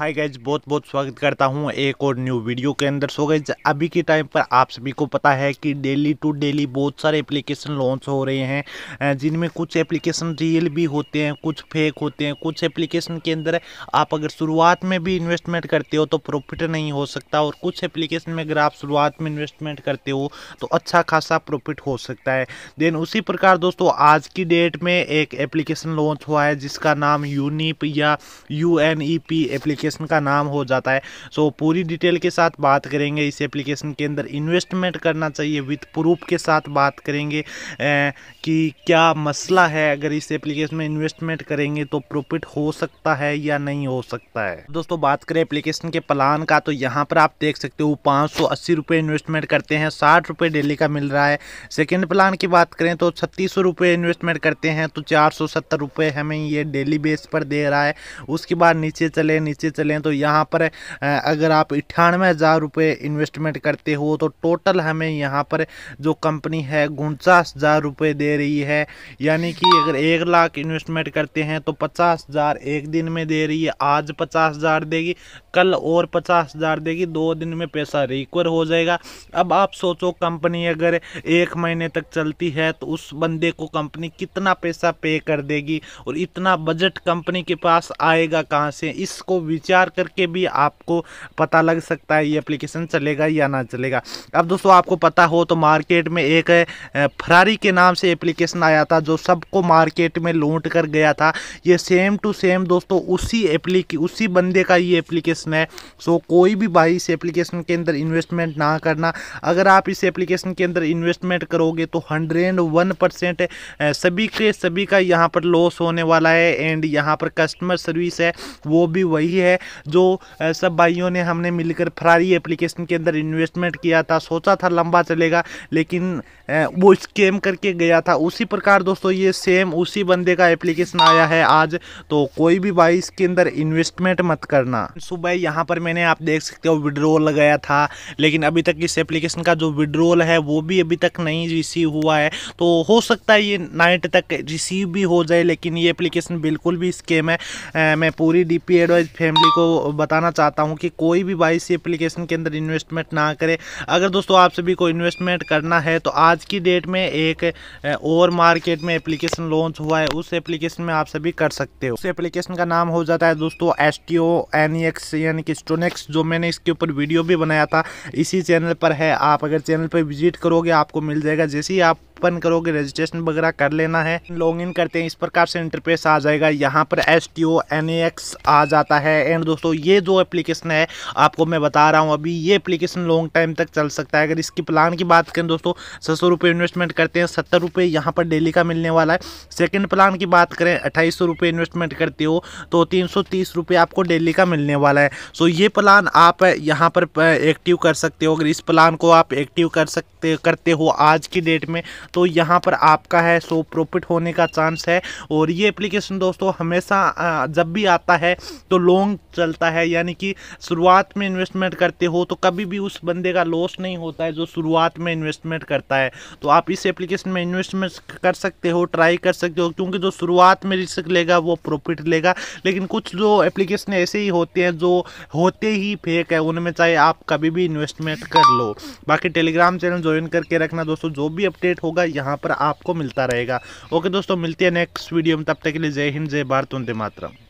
हाय guys बहुत बहुत स्वागत करता हूँ एक और न्यू वीडियो के अंदर सो गैज अभी के टाइम पर आप सभी को पता है कि डेली टू डेली बहुत सारे एप्लीकेशन लॉन्च हो रहे हैं जिनमें कुछ एप्लीकेशन रियल भी होते हैं कुछ फेक होते हैं कुछ एप्लीकेशन के अंदर आप अगर शुरुआत में भी इन्वेस्टमेंट करते हो तो प्रॉफिट नहीं हो सकता और कुछ एप्लीकेशन में अगर आप शुरुआत में इन्वेस्टमेंट करते हो तो अच्छा खासा प्रॉफिट हो सकता है देन उसी प्रकार दोस्तों आज की डेट में एक एप्लीकेशन लॉन्च हुआ है जिसका नाम यूनिप या यू एप्लीकेशन एप्लीकेशन का नाम हो जाता है सो so, पूरी डिटेल के साथ बात करेंगे इस एप्लीकेशन के अंदर इन्वेस्टमेंट करना चाहिए विथ प्रूफ के साथ बात करेंगे ए, कि क्या मसला है अगर इस एप्लीकेशन में इन्वेस्टमेंट करेंगे तो प्रॉफिट हो सकता है या नहीं हो सकता है दोस्तों बात करें एप्लीकेशन के प्लान का तो यहाँ पर आप देख सकते हो पाँच सौ इन्वेस्टमेंट करते हैं साठ डेली का मिल रहा है सेकेंड प्लान की बात करें तो छत्तीस इन्वेस्टमेंट करते हैं तो चार हमें ये डेली बेस पर दे रहा है उसके बाद नीचे चले नीचे चलें तो यहाँ पर अगर आप अट्ठानवे हज़ार रुपये इन्वेस्टमेंट करते हो तो टोटल हमें यहाँ पर जो कंपनी है उनचास हज़ार रुपये दे रही है यानी कि अगर एक लाख इन्वेस्टमेंट करते हैं तो पचास हज़ार एक दिन में दे रही है आज पचास हज़ार देगी कल और पचास हज़ार देगी दो दिन में पैसा रिकवर हो जाएगा अब आप सोचो कंपनी अगर एक महीने तक चलती है तो उस बंदे को कंपनी कितना पैसा पे कर देगी और इतना बजट कंपनी के पास आएगा कहाँ से इसको विचार करके भी आपको पता लग सकता है ये एप्लीकेशन चलेगा या ना चलेगा अब दोस्तों आपको पता हो तो मार्केट में एक फरारी के नाम से एप्लीकेशन आया था जो सबको मार्केट में लूट कर गया था ये सेम टू सेम दोस्तों उसी एप्लीके उसी बंदे का ये एप्लीकेशन है सो कोई भी भाई इस एप्लीकेशन के अंदर इन्वेस्टमेंट ना करना अगर आप इस एप्लीकेशन के अंदर इन्वेस्टमेंट करोगे तो हंड्रेड वन परसेंट सभी के सभी का यहाँ पर लॉस होने वाला है एंड यहाँ पर कस्टमर सर्विस है वो भी वही है है जो सब भाइयों ने हमने मिलकर फरारी एप्लीकेशन के अंदर इन्वेस्टमेंट किया था सोचा था लंबा चलेगा लेकिन वो स्कैम करके गया था उसी प्रकार दोस्तों ये सेम उसी बंदे का एप्लीकेशन आया है आज तो कोई भी भाई इसके अंदर इन्वेस्टमेंट मत करना सुबह यहाँ पर मैंने आप देख सकते हो विड्रोल लगाया था लेकिन अभी तक इस एप्लीकेशन का जो विड्रोल है वो भी अभी तक नहीं रिसीव हुआ है तो हो सकता है ये नाइट तक रिसीव भी हो जाए लेकिन ये एप्लीकेशन बिल्कुल भी स्केम है आ, मैं पूरी डी पी एडवाइज फेम फैमिली को बताना चाहता हूँ कि कोई भी बाई सी एप्लीकेशन के अंदर इन्वेस्टमेंट ना करे अगर दोस्तों आप सभी को इन्वेस्टमेंट करना है तो आज की डेट में एक और मार्केट में एप्लीकेशन लॉन्च हुआ है उस एप्लीकेशन में आप सभी कर सकते हो उस एप्लीकेशन का नाम हो जाता है दोस्तों S T O N E X यानी कि स्टोनेक्स जो मैंने इसके ऊपर वीडियो भी बनाया था इसी चैनल पर है आप अगर चैनल पर विजिट करोगे आपको मिल जाएगा जैसे ही आप ओपन करोगे रजिस्ट्रेशन वगैरह कर लेना है लॉग इन करते हैं इस प्रकार से इंटरफेस आ जाएगा यहाँ पर S T O N X आ जाता है एंड दोस्तों ये जो एप्लीकेशन है आपको मैं बता रहा हूँ अभी ये एप्लीकेशन लॉन्ग टाइम तक चल सकता है अगर इसकी प्लान की बात करें दोस्तों छः सौ रुपये इन्वेस्टमेंट करते हैं सत्तर रुपये यहाँ पर डेली का मिलने वाला है सेकेंड प्लान की बात करें अट्ठाईस सौ रुपये इन्वेस्टमेंट करते हो तो तीन सौ तीस रुपये आपको डेली का मिलने वाला है सो ये प्लान आप यहाँ पर एक्टिव कर सकते हो अगर इस प्लान को आप एक्टिव कर सकते करते हो आज की डेट में तो यहाँ पर आपका है सो प्रॉफिट होने का चांस है और ये एप्लीकेशन दोस्तों हमेशा जब भी आता है तो लॉन्ग चलता है यानी कि शुरुआत में इन्वेस्टमेंट करते हो तो कभी भी उस बंदे का लॉस नहीं होता है जो शुरुआत में इन्वेस्टमेंट करता है तो आप इस एप्लीकेशन में इन्वेस्टमेंट कर सकते हो ट्राई कर सकते हो क्योंकि जो शुरुआत में रिस्क लेगा वो प्रॉफिट लेगा लेकिन कुछ जो एप्लीकेशन ऐसे ही होते हैं जो होते ही फेक है उनमें चाहे आप कभी भी इन्वेस्टमेंट कर लो बाकी टेलीग्राम चैनल ज्वाइन करके रखना दोस्तों जो भी अपडेट होगा होगा यहाँ पर आपको मिलता रहेगा ओके दोस्तों मिलती है नेक्स्ट वीडियो में तब तक के लिए जय हिंद जय भारत उन्दे मातरम